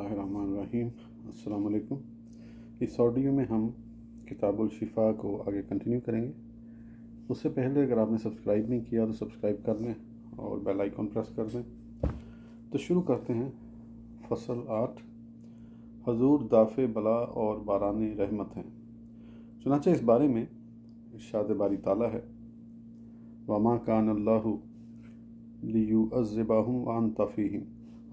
अस्सलाम वालेकुम इस ऑडियो में हम किताबुल शिफा को आगे कंटिन्यू करेंगे उससे पहले अगर आपने सब्सक्राइब नहीं किया तो सब्सक्राइब कर लें और बेल आइकॉन प्रेस कर दें तो शुरू करते हैं फसल आठ हजूर दाफ़ बला और बारान रहमत हैं चुनाचे इस बारे में शाद बारी ताला है वमा कान अल्लाहु लियू अज़बाहूँ वान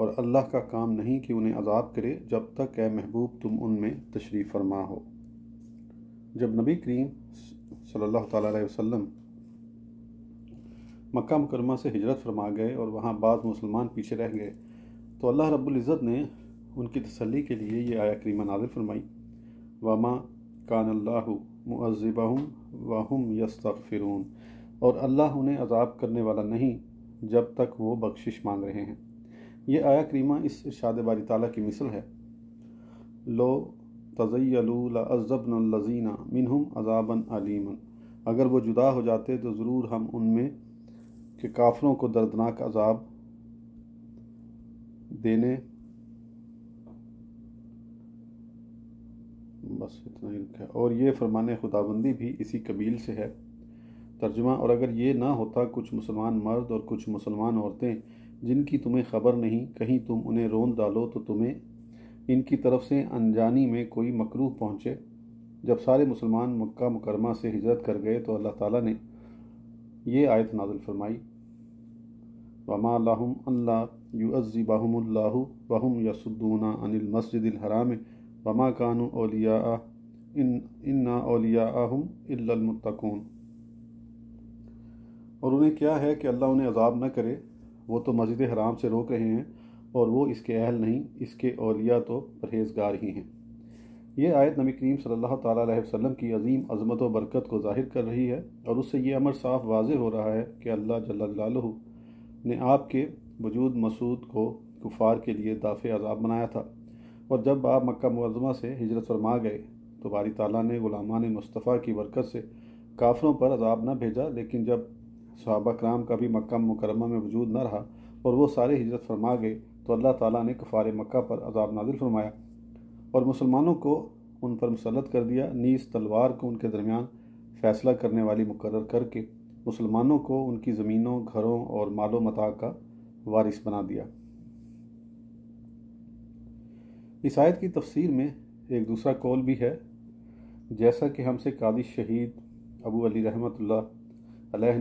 और अल्लाह का काम नहीं कि उन्हें अजाब करे जब तक ए महबूब तुम उनमें तशरीफ़ फरमा हो जब नबी करीम सल्लल्लाहु अलैहि वसल्लम मक्का मुकरमा से हिजरत फरमा गए और वहाँ बाद मुसलमान पीछे रह गए तो अल्लाह रबुल्ज़त ने उनकी तसली के लिए ये आया करीमा नाजिल फरमाई वामा कान अल्लाह मुअज़िबहम वाहम यस्तफ़िरून और अल्लाह उन्हें अजाब करने वाला नहीं जब तक वो बख्शिश मांग रहे हैं ये आया करीमा इस इर्शाद बारी ताली की मिसल है लो लज़ीना मिनहम अजाबन अलीमन अगर वो जुदा हो जाते तो ज़रूर हम उनमें के काफरों को दर्दनाक अजाब देने बस इतना ही रखा है और ये फरमान खुदाबंदी भी इसी कबील से है तर्जुमा और अगर ये ना होता कुछ मुसलमान मर्द और कुछ मुसलमान औरतें जिनकी तुम्हें खबर नहीं कहीं तुम उन्हें रोन डालो तो तुम्हें इनकी तरफ से अनजानी में कोई मकरूह पहुँचे जब सारे मुसलमान मक्का मुकरमा से हिजरत कर गए तो अल्लाह ताला ने ये आयत नाजुल फरमाई वमा लाहम अल्लाह युअज़िबाहमुल्लाह वहम यसुद्दूना अनिल मस्जिदिल हराम वमा कानू ओलिया इन इन्ना ओलिया अहम इल्लमुत्तकून और उन्हें क्या है कि अल्लाह उन्हें अजाब न करे वो तो मस्जिद हराम से रोक रहे हैं और वो इसके अहल नहीं इसके अलिया तो परहेजगार ही हैं ये आयत नबी करीम सल्लल्लाहु अलैहि वसल्लम की अजीम अजमत व बरकत को जाहिर कर रही है और उससे ये अमर साफ वाज हो रहा है कि अल्लाह जल्ल ने आपके वजूद मसूद को कुफार के लिए दाफ़ अजाब बनाया था और जब आप मक्का मुआजमा से हिजरत फरमा गए तो बारी ताली ने ग़ुलामा ने मुस्तफ़ा की बरकत से काफरों पर अजाब न भेजा लेकिन जब सहाबा कराम का भी मक्का मुकरमा में वजूद न रहा और वो सारे हिजरत फरमा गए तो अल्लाह ताला ने कफ़ार मक्का पर अजाब नाजिल फरमाया और मुसलमानों को उन पर मुसलत कर दिया नीस तलवार को उनके दरमियान फ़ैसला करने वाली मुकर करके मुसलमानों को उनकी ज़मीनों घरों और मालो मता का वारिस बना दिया इस आयत की तफसीर में एक दूसरा कौल भी है जैसा कि हमसे कादिश शहीद अबू अली रहमत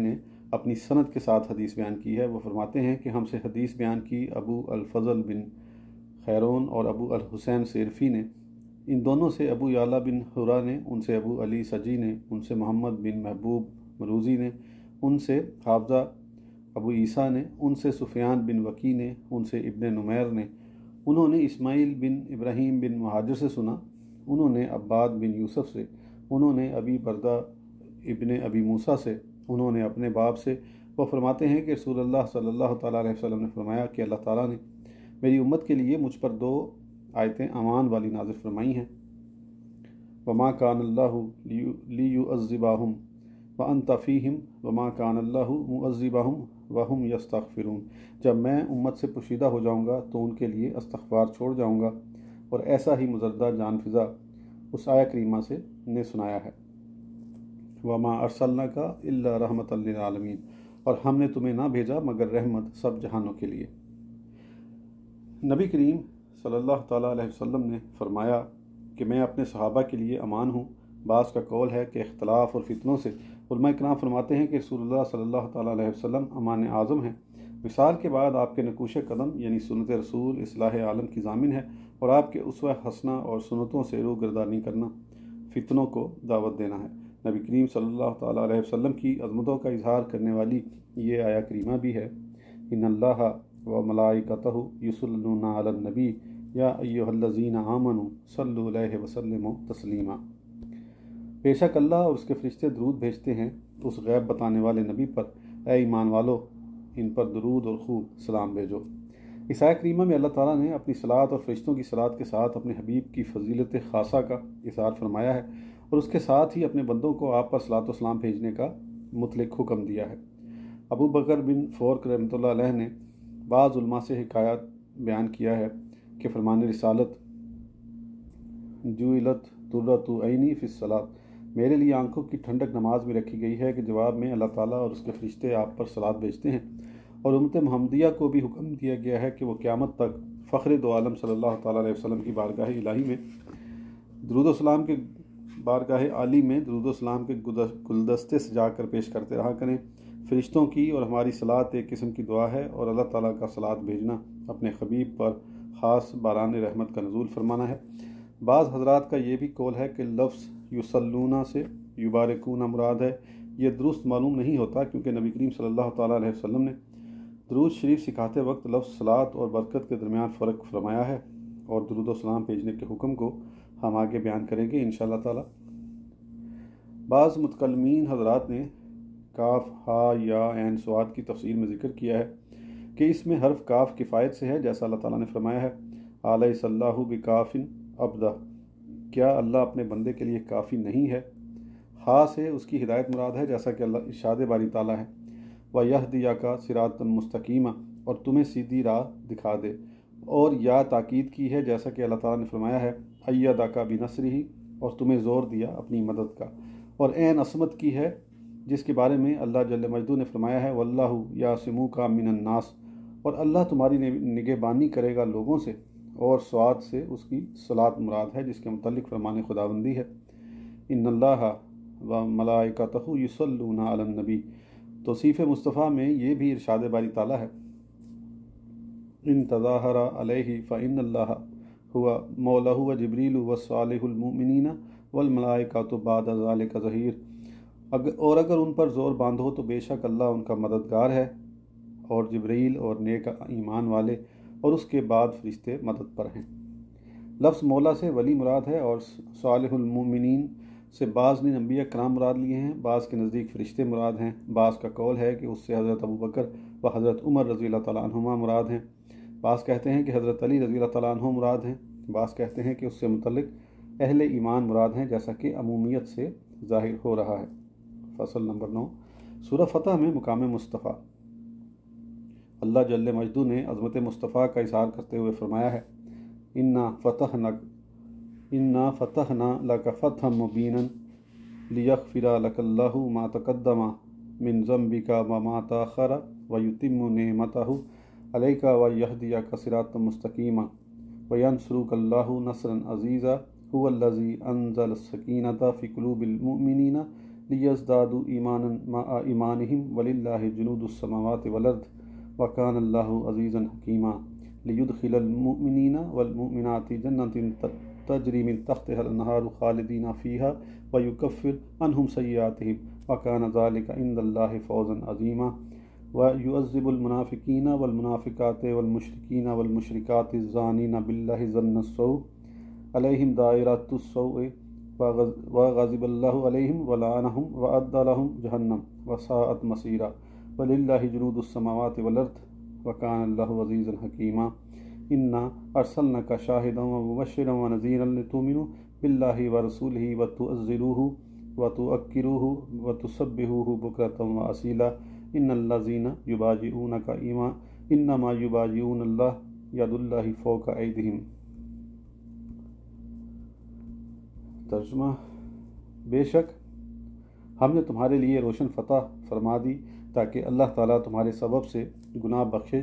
ने अपनी सनद के साथ हदीस बयान की है वो फरमाते हैं कि हमसे हदीस बयान की अबू अलफ़ल बिन खैरून और अबू अल हुसैन सेरफी ने इन दोनों से अबू याला बिन हुरा ने उनसे अबू अली सजी ने उनसे मोहम्मद बिन महबूब मरूज़ी ने उनसे हाफजा अबू ईसा ने उनसे सुफियान बिन वकी ने उनसे इबन नुमैर ने उन्होंने इस्माइल बिन इब्राहिम बिन महाजर से सुना उन्होंने अब्बाद बिन यूसुफ से उन्होंने अबी बरदा इबन अबी मूसा से उन्होंने अपने बाप से वह फरमाते हैं कि रसूलुल्लाह सल्लल्लाहु अलैहि वसल्लम ने फरमाया कि अल्लाह ताला ने मेरी उम्मत के लिए मुझ पर दो आयतें अमान वाली नाजिल फरमाई हैं वमा कान अल्लाज़िबाहम व अन तफ़ीम वमा कान अल्लाज़िबाहम वहम यस्तफ़िरून जब मैं उम्मत से पोशीदा हो जाऊँगा तो उनके लिए अस्तफ़ार छोड़ जाऊँगा और ऐसा ही मुजरदा जानफिज़ा उस आया करीमा से ने सुनाया है वमा अरसल्ला का अल्ला रहमत आलमीन और हमने तुम्हें ना भेजा मगर रहमत सब जहानों के लिए नबी करीम सल्लल्लाहु अलैहि वसल्लम ने फरमाया कि मैं अपने सहाबा के लिए अमान हूँ बास का कौल है कि अख्तलाफ और फितनों से कराम फरमाते हैं कि रसूलुल्लाह सल्लल्लाहु अलैहि वसल्लम अमान आज़म हैं मिसाल के बाद आपके नकूश कदम यानी सुनत रसूल असलाह आलम की जामिन है और आपके उस हंसना और सुनतों से रू गर्दानी करना फितनों को दावत देना है नबी करीम सल्लल्लाहु अलैहि वसल्लम की अजमतों का इजहार करने वाली ये आया करीमा भी है इन अल्लाह व मलाइकत यसलनबी या अयोहल्लजीन आमन सल वसलम तस्लीमा बेशक अल्लाह और उसके फरिश्ते दरूद भेजते हैं तो उस गैब बताने वाले नबी पर ए ईमान वालो इन पर दरूद और खूब सलाम भेजो ईसा करीमा में अल्लाह ताला ने अपनी सलात और फरिश्तों की सलात के साथ अपने हबीब की फजीलत खासा का इजहार फरमाया है और उसके साथ ही अपने बंदों को आप पर सलात सलाम भेजने का मुतलक हुक्म दिया है अबू बकर बिन फौरक रमत ने बाज़ुलमा से हकायत बयान किया है कि फरमान रसालत जूलत तुर्रत आइनी फ़िसलात मेरे लिए आंखों की ठंडक नमाज में रखी गई है कि जवाब में अल्लाह ताला और उसके फरिश्ते आप पर सलाद भेजते हैं और उमत महमदिया को भी हुक्म दिया गया है कि वह क़्यामत तक फ़ख्र दो आलम सल्लल्लाहु अलैहि वसल्लम की बारगाह इलाही में दरुद्लाम के बारगाह आली में दरुदोसलाम के गुलदस्ते सजा कर पेश करते रहा करें फरिश्तों की और हमारी सलात एक किस्म की दुआ है और अल्लाह ताला का सलात भेजना अपने खबीब पर ख़ास बारान रहमत का नजूल फरमाना है बाज़ हजरात का ये भी कौल है कि लफ्ज़ युसलूना से युबारकूना मुराद है ये दुरुस्त मालूम नहीं होता क्योंकि नबी करीम सल्लल्लाहु अलैहि वसल्लम ने दरूद शरीफ सिखाते वक्त लफ्ज़ सलात और बरकत के दरमियान फ़र्क फरमाया है और दरुदोसलाम भेजने के हुक्म को हम आगे बयान करेंगे इन ताला बाज़ मुतकलमीन हजरात ने काफ हा या एन स्वाद की तफसील में ज़िक्र किया है कि इसमें हर्फ काफ किफ़ायत से है जैसा अल्लाह ताला ने फरमाया है आल भी काफिन अबदा क्या अल्लाह अपने बंदे के लिए काफ़ी नहीं है हा से उसकी हिदायत मुराद है जैसा कि अल्लाह इशाद बारी ताला है व यह दिया का सिरात मुस्तकीमा और तुम्हें सीधी राह दिखा दे और या ताकीद की है जैसा कि अल्लाह ताला ने फरमाया है अयदा का बिनसरी ही और तुम्हें ज़ोर दिया अपनी मदद का और एन असमत की है जिसके बारे में अल्लाह जल मजदू ने फरमाया है वल्ला या समू का मिनन्नास और अल्लाह तुम्हारी निगेबानी करेगा लोगों से और स्वाद से उसकी सलात मुराद है जिसके मतलब फरमान खुदाबंदी है इन अल्लाह व मलाइका तहु यसल्लूना नबी तोसीफ़ मुस्तफ़ा में ये भी इरशाद बारी ताला है इन तज़ाहरा अलैहि फ़ैन अल्लाह हुआ मौला हुआ जबरील वसालमिन वलमलाइका तो बाद का ज़हीर अगर और अगर उन पर ज़ोर बांधो तो बेशक अल्लाह उनका मददगार है और जबरील और नेक ईमान वाले और उसके बाद फरिश्ते मदद पर हैं लफ्ज़ मौला से वली मुराद है और सालमिन से बाज़ ने नबी कराम मुराद लिए हैं बाज़ के नज़दीक फ़रिश्ते मुराद हैं बाज़ का कौल है कि उससे हज़रत अबू बकर व हज़रत उमर रज़ी तमा मुराद हैं बास कहते हैं कि हज़रत अली रजी तु मुराद हैं बास कहते हैं कि उससे मुतलक अहल ईमान मुराद हैं जैसा कि अमूमियत से जाहिर हो रहा है फसल नंबर नौ सूर फतह में मुकाम मुस्तफ़ा अल्लाह जल मजदू ने अजमत मुस्तफ़ा का इशार करते हुए फरमाया है इन्ना फ़तह न इन्ना फ़तह न लक फ़तह मुबीन लियक फ़िरा लकल्ला मातकदमा मिन जम्बिका व माता खरा व युतिम ने मतहू अलैका व यहदिया कसरात मस्तकीमा वनसरूकल्ला नसरन अज़ीज़ा हुवल्लज़ी अनजल सकीनता फ़िकलूबिलमिन लियजदादु ईमान मा ईमान वलिल्ला जुनूदसमावत वलर्द वकान अल्लाह अज़ीज़न हकीमा लियुदखिलमिन वलमिनती जन्नतिन तजरी मिन तख्त नहार खालदीना फ़ीहा व युकफ़िर अनहम सयातम वकान ज़ालिक इंदल्ला फ़ौज़न अज़ीमा वयुअज़िबुलमनाफ़िकीन वलमनाफ़िकात वलमशरकिन वलमशरक़ात ज़ानिन बिल्लासौ अलहम दायरतसौ व गाज़िबल्लाम वलानहम व अदलहम जहन्नम वसात मसीरा वलिल्ला जरूदसमावत वलर्थ वकान वज़ीज़ हकीमा इन्ना अरसल का शाहिदा मुबशर व नज़ीर तुमिन बिल्ला व रसूल व तो अज़रू व तो व तो व असीला इन युबाजी ऊन का ईमा नमा युबाजी ऊन अल्लाह यादुल्ला फ़ोका ऐदहिम तर्जमा बेशक हमने तुम्हारे लिए रोशन फतह फरमा दी ताकि अल्लाह ताला तुम्हारे सबब से गुनाह बख्शे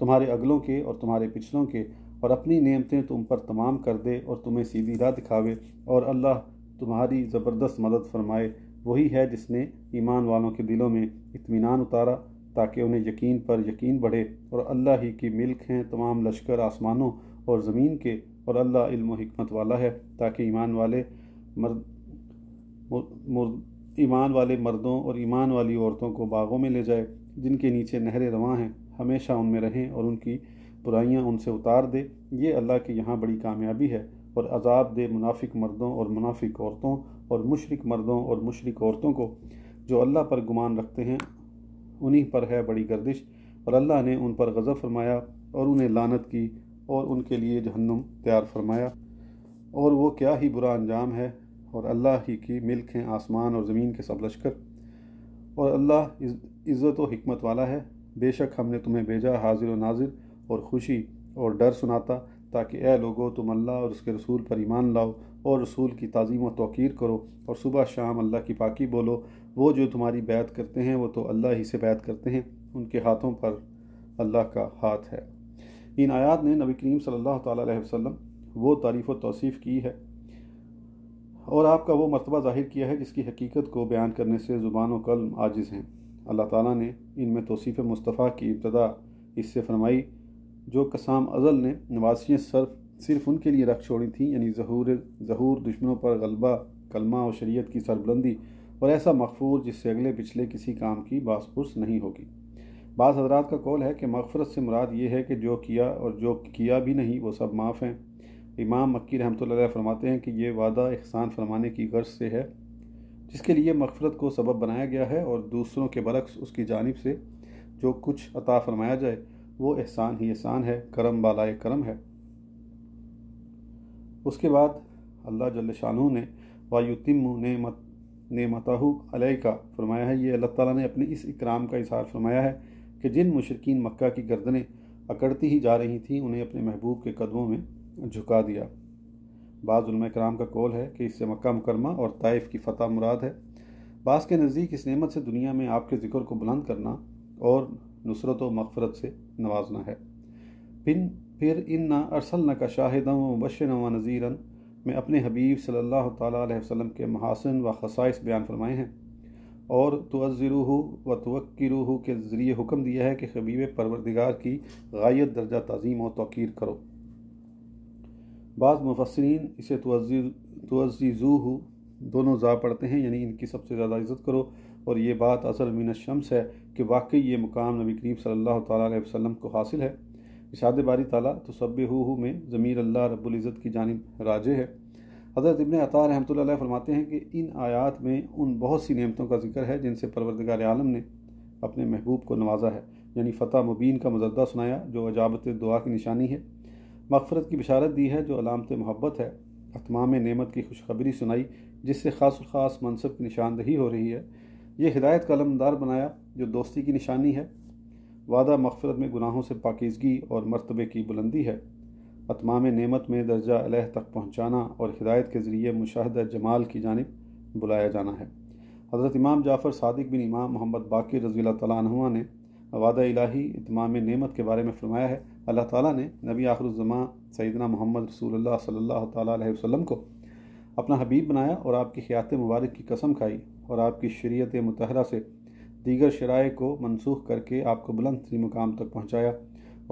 तुम्हारे अगलों के और तुम्हारे पिछलों के और अपनी नियमतें तुम पर तमाम कर दे और तुम्हें सीधी राह दिखावे और अल्लाह तुम्हारी ज़बरदस्त मदद फरमाए वही है जिसने ईमान वालों के दिलों में इत्मीनान उतारा ताकि उन्हें यकीन पर यकीन बढ़े और अल्लाह ही की मिल्क हैं तमाम लश्कर आसमानों और ज़मीन के और अल्लाह इल्म वाला है ताकि ईमान वाले मर्द मुर्द ईमान वाले मर्दों और ईमान वाली औरतों को बागों में ले जाए जिनके नीचे नहरें रवां हैं हमेशा उनमें रहें और उनकी बुराइयाँ उनसे उतार दे ये अल्लाह की यहाँ बड़ी कामयाबी है और अजाब दे मुनाफिक मर्दों और मुनाफिक औरतों और मुशरक मर्दों और मुशरक औरतों को जो अल्लाह पर गुमान रखते हैं उन्हीं पर है बड़ी गर्दिश और अल्लाह ने उन पर गज़ब फरमाया और उन्हें लानत की और उनके लिए जहन्नुम तैयार फरमाया और वो क्या ही बुरा अंजाम है और अल्लाह ही की मिल्क हैं आसमान और ज़मीन के सब लश्कर और अल्लाह इज़्ज़त व हमत वाला है बेशक हमने तुम्हें भेजा हाजिर व नाजिर और खुशी और डर सुनाता ताकि ए लोगो तुम अल्लाह और उसके रसूल पर ईमान लाओ और रसूल की तज़ीम व तोक़ीर करो और सुबह शाम अल्लाह की पाकि बोलो वो जो तुम्हारी बैत करते हैं वो तो अल्लाह ही से बैत करते हैं उनके हाथों पर अल्लाह का हाथ है इन आयात ने नबी करीम सल्ला अलैहि वो तारीफ़ व तोसीफ़ की है और आपका वो मरतबा ज़ाहिर किया है जिसकी हकीकत को बयान करने से ज़ुबान कलम आजिज़ हैं अल्लाह ताली ने इनमें तोसीफ़ मुस्तफ़ा की इब्तदा इससे फरमाई जो कसाम अज़ल ने नवासी सर्फ सिर्फ उनके लिए रख छोड़ी थी यानी जहूर जहूर दुश्मनों पर गलबा कलमा और शरीयत की सरबलंदी और ऐसा मकफूर जिससे अगले पिछले किसी काम की बासपुरस नहीं होगी बाज़ हजरात का कौल है कि मगफरत से मुराद ये है कि जो किया और जो किया भी नहीं वो सब माफ़ हैं इमाम मक्की रहमत फरमाते हैं कि ये वादा एहसान फरमाने की गर्ज से है जिसके लिए मगफरत को सबब बनाया गया है और दूसरों के बरक्स उसकी जानब से जो कुछ अता फरमाया जाए वो एहसान ही एहसान है करम वाला करम है उसके बाद अल्लाह जल शाह ने वायुतिम नेमत नेमतहु अलह का फरमाया है ये अल्लाह ताला ने अपने इस इकराम का इजहार फरमाया है कि जिन मुशरकिन मक्का की गर्दनें अकड़ती ही जा रही थीं उन्हें अपने महबूब के कदमों में झुका दिया बाज़ कराम का कौल है कि इससे मक्का मुकरमा और ताइफ की फ़तह मुराद है बास के नज़दीक इस नेमत से दुनिया में आपके ज़िक्र को बुलंद करना और नुसरत व मफ़रत से नवाजना है फिन फिर ना अरसल का शाहिदा मुबशन व नज़ीरन में अपने हबीब सल्लल्लाहु अलैहि वसल्लम के महासन व खसाइस बयान फरमाए हैं और तोज़रूह व तोक़रूह के ज़रिए हुक्म दिया है कि हबीब परवरदिगार की गायत दर्जा तज़ीम और तोक़ीर करो बाद मुफसरीन इसे तोज़ूह दोनों जा पढ़ते हैं यानी इनकी सबसे ज़्यादा इज़्ज़त करो और ये बात असल मीन शम्स है कि वाकई ये मुकाम नबी करीम सल्लल्लाहु अलैहि वसल्लम को हासिल है इशाद बारी ताला तो सब हु में ज़मीर अल्लाह इज़्ज़त की जानब राजे है हज़रत इबन अतार रहमत फरमाते हैं कि इन आयात में उन बहुत सी नियमतों का जिक्र है जिनसे परवरदगार आलम ने अपने महबूब को नवाजा है यानी फ़तह मुबीन का मजदा सुनाया जो अजाबत दुआ की निशानी है मगफरत की बिशारत दी है जो अलामत मोहब्बत है अतमाम नेमत की खुशखबरी सुनाई जिससे खास खास मनसब की निशानदही हो रही है ये हिदायत कलमदार बनाया जो दोस्ती की निशानी है वादा मगफरत में गुनाहों से पाकिजगी और मरतबे की बुलंदी है अतमाम नमत में दर्जा अलह तक पहुँचाना और हिदायत के ज़रिए मुशाह जमाल की जानब बुलाया जाना है हज़रत इमाम जाफ़र सदक बिन इमाम मोहम्मद बाकी रजील तुआ ने वादा इलाही इतमाम नमत के बारे में फरमाया है अल्लाह ताली ने नबी आखरुलज़मा सैदना मोहम्मद रसूल सल्ला वसम को अपना हबीब बनाया और आपकी ख़ियात मुबारक की कसम खाई और आपकी शरीयत मतहरा से दीगर शराय को मनसूख करके आपको बुलंद तरीन मुकाम तक पहुँचाया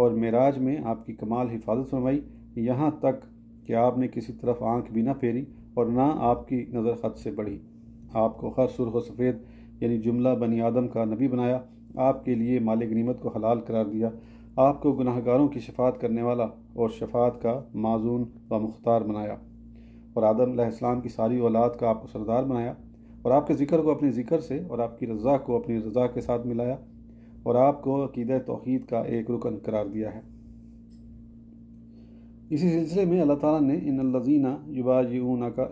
और मराज में आपकी कमाल हिफाजत फरमाई यहाँ तक कि आपने किसी तरफ आंख भी ना फेरी और ना आपकी नज़र ख़त से बढ़ी आपको हर सुरख सफ़ेद यानी जुमला बनी आदम का नबी बनाया आपके लिए मालिक नीमत को हलाल करार दिया आपको गुनाहगारों की शफात करने वाला और शफात का माजून व मुख्तार बनाया और आदम की सारी औलाद का आपको सरदार बनाया और आपके ज़िक्र को अपने ज़िक्र से और आपकी रज़ा को अपनी रज़ा के साथ मिलाया और आपको अकीद तोहद का एक रुकन करार दिया है इसी सिलसिले में अल्लाह ताला ने इन लजीना ऊना का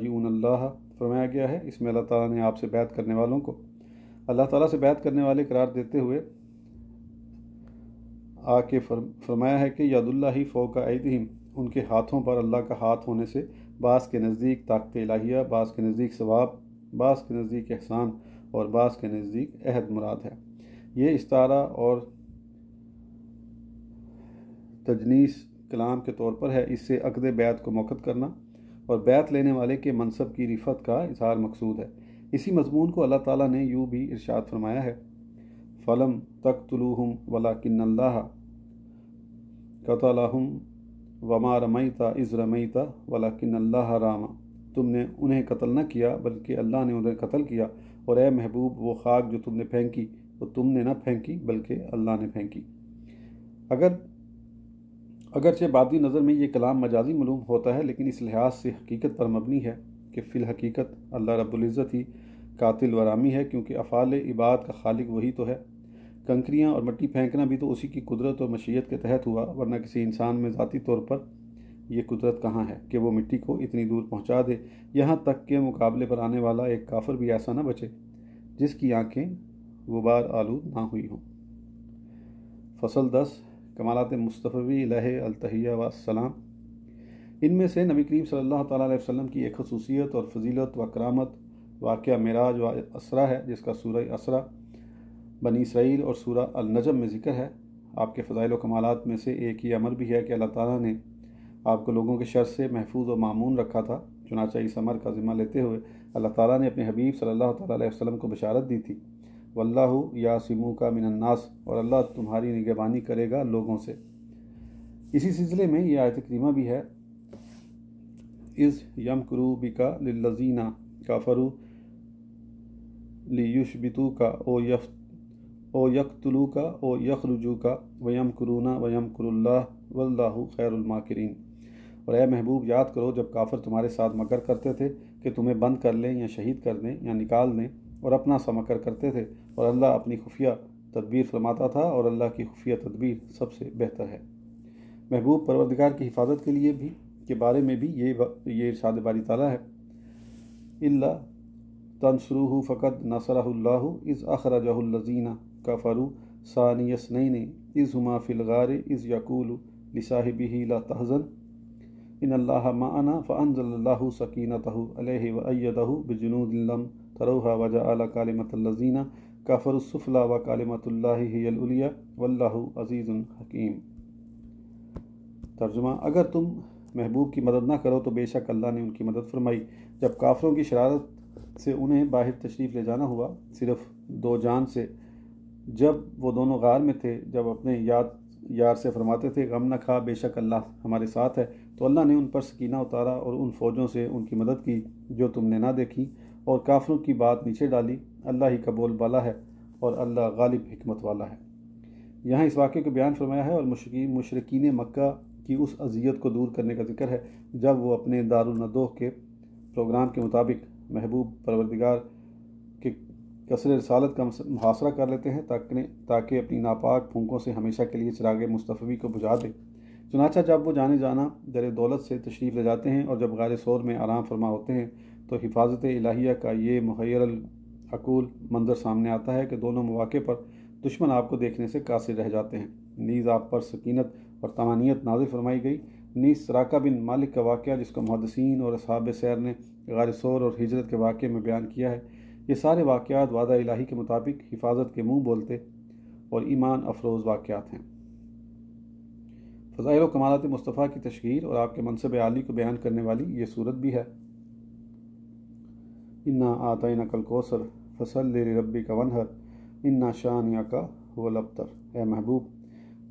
जी ऊन अल्लाह फरमाया गया है इसमें अल्लाह ताला ने आपसे बैत करने वालों को अल्लाह ताला से बैत करने वाले करार देते हुए आके फरमाया है कि यादुल्ला ही फ़ोका आईदहिम उनके हाथों पर अल्लाह का हाथ होने से बास के नज़दीक ताकत इलाहिया बास के नज़दीक सवाब बास के नज़दीक एहसान और बास के नज़दीक अहद मुराद है ये इस्तारा और तजनीस कलाम के तौर पर है इससे अकद बैत को मौक़ करना और बैत लेने वाले के मनसब की रिफत का इजहार मकसूद है इसी मजमून को अल्लाह ताला ने यूँ भी इरशाद फरमाया है फ़लम तक तलूहम वला किन्ला कतलाहम वमा रमैता इज़ रमैता वला अल्लाह रामा तुमने उन्हें कत्ल न किया बल्कि अल्लाह ने उन्हें कत्ल किया और ए महबूब वो खाक जो तुमने फेंकी वो तुमने ना फेंकी बल्कि अल्लाह ने फेंकी अगर अगरचे बादी नज़र में ये कलाम मजाजी मलूम होता है लेकिन इस लिहाज से हकीकत पर मबनी है कि फ़िल हकीकत अल्लाह रब्ज़त ही कातिल वरामी है क्योंकि अफ़ाल इबाद का खालिक वही तो है कंकरियाँ और मट्टी फेंकना भी तो उसी की कुदरत और मशीयत के तहत हुआ वरना किसी इंसान में ज़ाती तौर पर यह कुदरत कहाँ है कि वो मिट्टी को इतनी दूर पहुँचा दे यहाँ तक के मुकाबले पर आने वाला एक काफर भी ऐसा ना बचे जिसकी आँखें गुबार आलू ना हुई हों फसल दस कमालत मुस्तफ़ी लह अलतिया वसलाम इनमें से नबी करीम सल्ला अलैहि की एक खसूसियत और फजीलत व करामत वाक़ मराज व असरा है जिसका सूर असरा बनी इसराइल और सूरा अलनजम में ज़िक्र है आपके फ़जाइल कमालत में से एक ही अमर भी है कि अल्लाह ताली ने आपको लोगों के शर से महफूज और मामून रखा था चुनाचा इस अमर का ज़िम्मा लेते हुए अल्लाह ताली ने अपने हबीब सल्ला तसलम को बशारत दी थी वल्लाह या सिमू का मिनन्नास और अल्लाह तुम्हारी निगहबानी करेगा लोगों से इसी सिलसिले में यह आयत करीमा भी है इस यम करूबिका लजीना काफरू लियुशबितू का ओ यफ ओ तुलू का ओ रुजू का वयम करूना वयम कुरुल्ला वल्ला खैरमाकरीन और ए महबूब याद करो जब काफिर तुम्हारे साथ मकर करते थे कि तुम्हें बंद कर लें या शहीद कर दें या निकाल दें और अपना सा मकर करते थे और अल्लाह अपनी खुफिया तदबीर फरमाता था और अल्लाह की खुफिया तदबीर सबसे बेहतर है महबूब परवरदिगार की हिफाजत के लिए भी के बारे में भी ये ये इरशाद बारी ताला है इल्ला तनसरूह फ़कत नसरल्ला इज़ अखरजहल्लजीना कफ़रु सानियसनैन इज़ हुमा फ़िलगार इज़ यकूल लिसाहिबी ला तहज़न इन अल्लाह माना फ़ानज़ल्लाह सकीनत वैदहु बिजनूदम तरोहा वजा अला कालमतल्लजीना काफ़रसुफ़ला व कालमतल्लाहियलिया वल्लाह अज़ीज़ुल हकीम तर्जुमा अगर तुम महबूब की मदद ना करो तो बेशक अल्लाह ने उनकी मदद फरमाई जब काफ़रों की शरारत से उन्हें बाहर तशरीफ़ ले जाना हुआ सिर्फ दो जान से जब वो दोनों गार में थे जब अपने याद यार से फरमाते थे गम न खा बेशक अल्लाह हमारे साथ है तो अल्लाह ने उन पर सकीना उतारा और उन फ़ौजों से उनकी मदद की जो तुमने ना देखी और काफरों की बात नीचे डाली अल्लाह ही कबूल वाला है और अल्लाह गालिब हमत वाला है यहाँ इस वाक़े को बयान फरमाया है और मशरकिन मक्का की उस अजियत को दूर करने का जिक्र है जब वो अपने दारुलनदोह के प्रोग्राम के मुताबिक महबूब परवरदिगार कसर रसालत का मुहासरा कर लेते हैं ताकि ताकि अपनी नापाक फूकों से हमेशा के लिए चिराग मुस्तफ़ी को बुझा दें चुनाचा जब वो जाने जाना दर दौलत से तशरीफ़ ले जाते हैं और जब गार शोर में आराम फरमा होते हैं तो हिफाजत इलाहिया का ये मुहैर अकूल मंजर सामने आता है कि दोनों मौाक़े पर दुश्मन आपको देखने से कासिर रह जाते हैं नीज़ आप पर सकीनत और तमानियत नाजिल फरमाई गई नीज़ सराका बिन मालिक का वाक़ जिसको मुहदसिन और असहाब सैर ने गार शोर और हिजरत के वाक़े में बयान किया है ये सारे वाक़ात वादा इलाही के मुताबिक हिफाजत के मुँह बोलते और ईमान अफरोज़ वाक़ात हैं फ़ज़ाइल कमालत मुस्तफ़ा की तशहर और आपके मनसब आली को बयान करने वाली ये सूरत भी है इन्ना आता न कल कौसर फसल ले रबी का वनहर इन्ना शान या का वो लबतर ए महबूब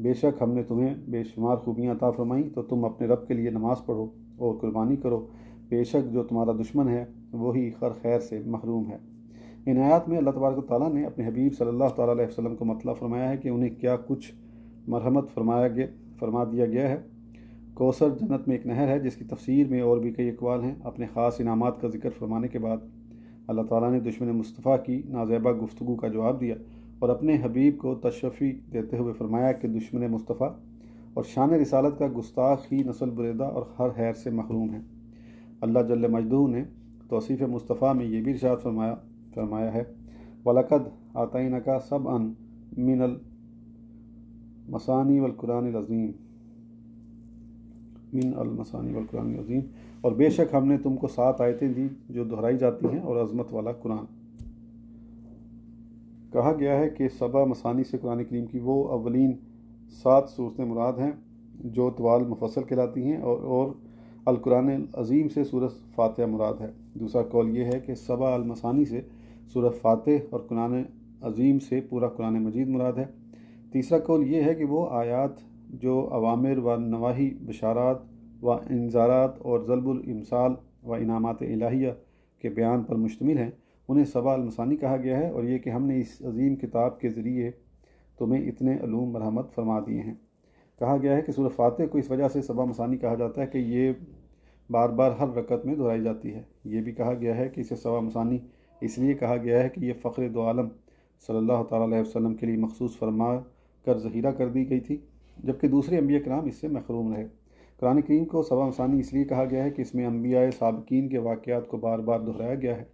बेशक हमने तुम्हें बेशुमार खूबियाँ अता फरमाईं तो तुम अपने रब के लिए नमाज़ पढ़ो और कुर्बानी करो बेशक जो तुम्हारा दुश्मन है वही खर खैर से महरूम है इन आयात में अल्लाह तबारक ताली ने अपने हबीब सल्ला तसलम को मतलब फरमाया है कि उन्हें क्या कुछ मरहमत फरमाया गया फरमा दिया गया है कौसर जन्नत में एक नहर है जिसकी तफसीर में और भी कई अकवाल हैं अपने ख़ास इनाम का जिक्र फरमाने के बाद अल्लाह ताली ने दुश्मन मुस्तफ़ा की नाजैबा गुफ्तु का जवाब दिया और अपने हबीब को तशफ़ी देते हुए फरमाया कि दुश्मन मुस्तफ़ा और शान रिसालत का गुस्ताख ही नसल बरेदा और हर हैर से महरूम है अल्लाह जल मजदू ने तोसीफ़ मुस्तफ़ा में ये भी इर्शाद फरमाया फरमाया है वलकद आतइन का सब अन मिनल मसानी वलकुरान अज़ीम मिन अलमसानी वलकुरान अज़ीम और बेशक हमने तुमको सात आयतें दी जो दोहराई जाती हैं और अज़मत वाला कुरान कहा गया है कि सबा मसानी से कुरान करीम की वो अवलिन सात सूरतें मुराद हैं जो तवाल मुफसल कहलाती हैं और, और अलकुरान अज़ीम से सूरत फातह मुराद है दूसरा कौल ये है कि सबा अलमसानी से सूरह फातह और कुरान अजीम से पूरा कुरान मजीद मुराद है तीसरा कौल ये है कि वो आयात जो अवामिर व नवाही बशारात व इंजारात और जलबुलमसाल व इनामत इलाहिया के बयान पर मुश्तमिल हैं उन्हें सवाल मसानी कहा गया है और ये कि हमने इस अजीम किताब के ज़रिए तुम्हें तो इतने अलूम मरहमत फरमा दिए हैं कहा गया है कि सूर्य फातह को इस वजह से सबा मसानी कहा जाता है कि ये बार बार हर रकत में दोहराई जाती है ये भी कहा गया है कि इसे सवा मसानी इसलिए कहा गया है कि ये फ़ख्र दो आलम सल्ला अलैहि के लिए मखसूस फरमा कर जहीरा कर दी गई थी जबकि दूसरे अम्बिया कराम इससे महरूम रहे कुरान करीम को सबा मसानी इसलिए कहा गया है कि इसमें अम्बिया सबकिन के वाक़ात को बार बार दोहराया गया है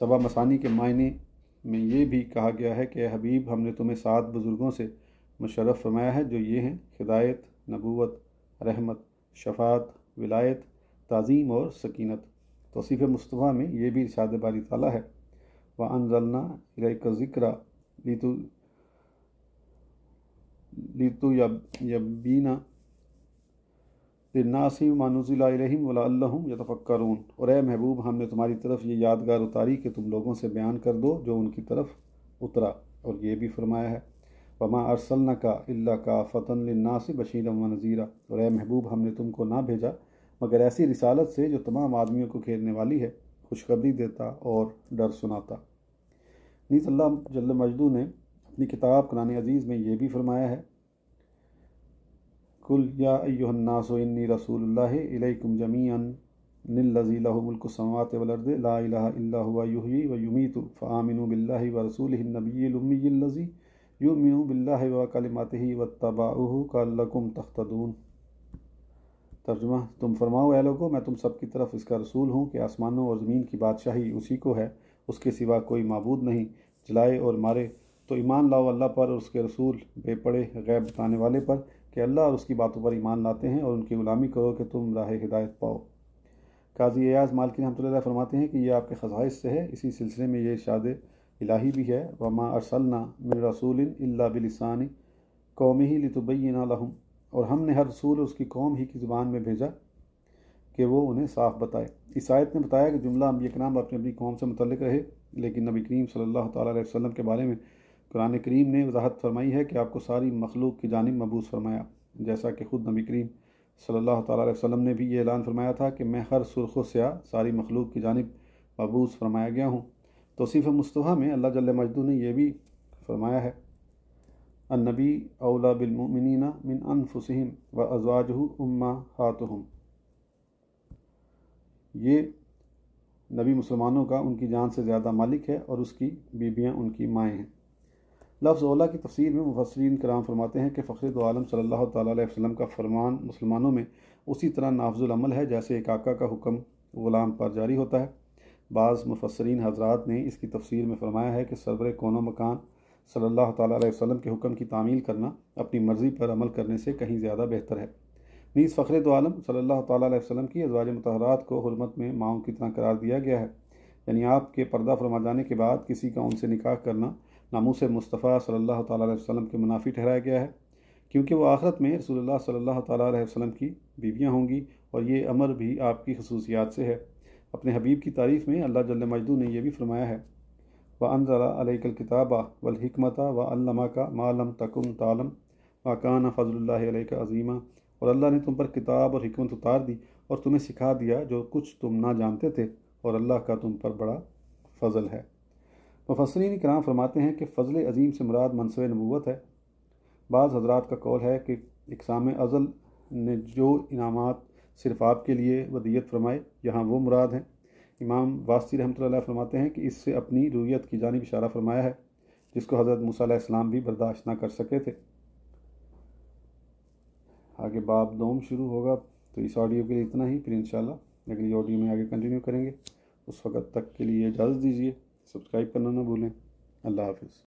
सबा मसानी के मायने में ये भी कहा गया है कि हबीब हमने तुम्हें सात बुज़ुर्गों से मुशरफ़ फरमाया है जो ये हैं हिदायत नबूत रहमत शफात विलायत तज़ीम और सकीनत तोसीफ़ मुस्तफ़ा में ये भी इशाद बारी ताला है व अनजलना इलाइक ज़िक्रा लितु लितु यबीना नासी मानुजिला वलाम यतफ़क्रून और ए महबूब हमने तुम्हारी तरफ ये यादगार उतारी कि तुम लोगों से बयान कर दो जो उनकी तरफ उतरा और ये भी फरमाया है वमा न का अल्ला का फ़तन लन्नासी बशीर व नज़ीरा और ए महबूब हमने तुमको ना भेजा मगर ऐसी रिसालत से जो तमाम आदमियों को घेरने वाली है खुशखबरी देता और डर सुनाता नीस अल्लाह जल्ल मजदू ने अपनी किताब कुरान अजीज़ में ये भी फरमाया है कुल या यासो इन्नी अयोन्नासन्नी रसूलुल्लाकुम जमीन निल्लजीलामुल्कसमात वलर्द लाही व तो फ़ामिन बिल्ला व रसूल नबीलमी युमिन बिल्ला व कलमत ही व तबाह लकुम तख्तून तर्जुमा तुम फरमाओ ए लोगो मैं तुम सब की तरफ इसका रसूल हूँ कि आसमानों और ज़मीन की बादशाही उसी को है उसके सिवा कोई मबूद नहीं जलाए और मारे तो ईमान लाओ अल्लाह पर और उसके रसूल बेपड़े गैब बताने वाले पर कि अल्लाह और उसकी बातों पर ईमान लाते हैं और उनकी ग़ुलामी करो कि तुम राह हिदायत पाओ काजी एयाज़ मालकिन हमतल्ला फरमाते हैं कि यह आपके ख़जाइश से है इसी सिलसिले में ये इर्शाद इलाही भी है वमा अरसलना मिन रसूल अल्ला बिलसानी कौमी ही लतुबैन लहम और हमने हर रसूल उसकी कौम ही की ज़ुबान में भेजा कि वो उन्हें साफ बताए ईसायत ने बताया कि जुमला अम्बिया कराम अपनी अपनी कौम से मुतल रहे लेकिन नबी करीम सल्ला अलैहि के बारे में कुरान करीम ने वजाहत फरमाई है कि आपको सारी मखलूक की जानब मबूस फरमाया जैसा कि ख़ुद नबी करीम सल्ला तसलम ने भी ये ऐलान फरमाया था कि मैं हर सुरख स्या सारी मखलूक की जानब मबूस फरमाया गया हूँ तोसीफ़ मुस्तफ़ा में अल्लाह जल मजदू ने यह भी फरमाया है नबी अवला बिलमिन मिन अनफुसहम व अजवाज उम्मा हातहम ये नबी मुसलमानों का उनकी जान से ज़्यादा मालिक है और उसकी बीबियाँ उनकी माएँ हैं लफ्ज़ ओला की तफसीर में मुफसरीन कराम फरमाते हैं कि फ़खर दो आलम सल्ला वसल्लम का फरमान मुसलमानों में उसी तरह अमल है जैसे एक आका का हुक्म ग़ुलाम पर जारी होता है बाज़ मुफसरीन हजरात ने इसकी तफसीर में फरमाया है कि सरबर कोनो मकान सल्लल्लाहु अलैहि वसल्लम के हुक्म की तामील करना अपनी मर्ज़ी पर अमल करने से कहीं ज़्यादा बेहतर है नीज़ फ़खर तो आलम सल्लल्लाहु अलैहि वसल्लम की अजवाज मतहरात को हरमत में माओ की तरह करार दिया गया है यानी आपके पर्दा फरमा जाने के बाद किसी का उनसे निकाह करना नामूस मुस्तफ़ा सल्लल्लाहु अलैहि वसल्लम के मुनाफी ठहराया गया है क्योंकि वो आखरत में रसोल्ला सल्ला अलैहि की बीवियाँ होंगी और ये अमर भी आपकी खसूसियात से है अपने हबीब की तारीफ़ में अल्लाह जल्ल मजदू ने यह भी फरमाया है व अनजला अलकताब वलहमत व अल्लामा का मालम तकुम तालम वकान फ़ज़ल का अजीमा और अल्लाह ने तुम पर किताब और हमत उतार दी और तुम्हें सिखा दिया जो कुछ तुम ना जानते थे और अल्लाह का तुम पर बड़ा फ़ज़ल है मुफसरीन कराम फरमाते हैं कि फ़ज़ल अजीम से मुराद मनसब नबूत है बाज़ हजरात का कौल है कि इकसाम अज़ल ने जो इनामत सिर्फ़ आपके लिए वदियत फरमाए यहाँ वो मुराद हैं इमाम वासी रहमत फरमाते हैं कि इससे अपनी रूयत की जानब इशारा फरमाया है जिसको हज़रत इस्लाम भी बर्दाश्त ना कर सके थे आगे बाब दोम शुरू होगा तो इस ऑडियो के लिए इतना ही फिर इन अगली ऑडियो में आगे कंटिन्यू करेंगे उस वक़्त तक के लिए इजाज़त दीजिए सब्सक्राइब करना ना भूलें अल्लाह हाफिज़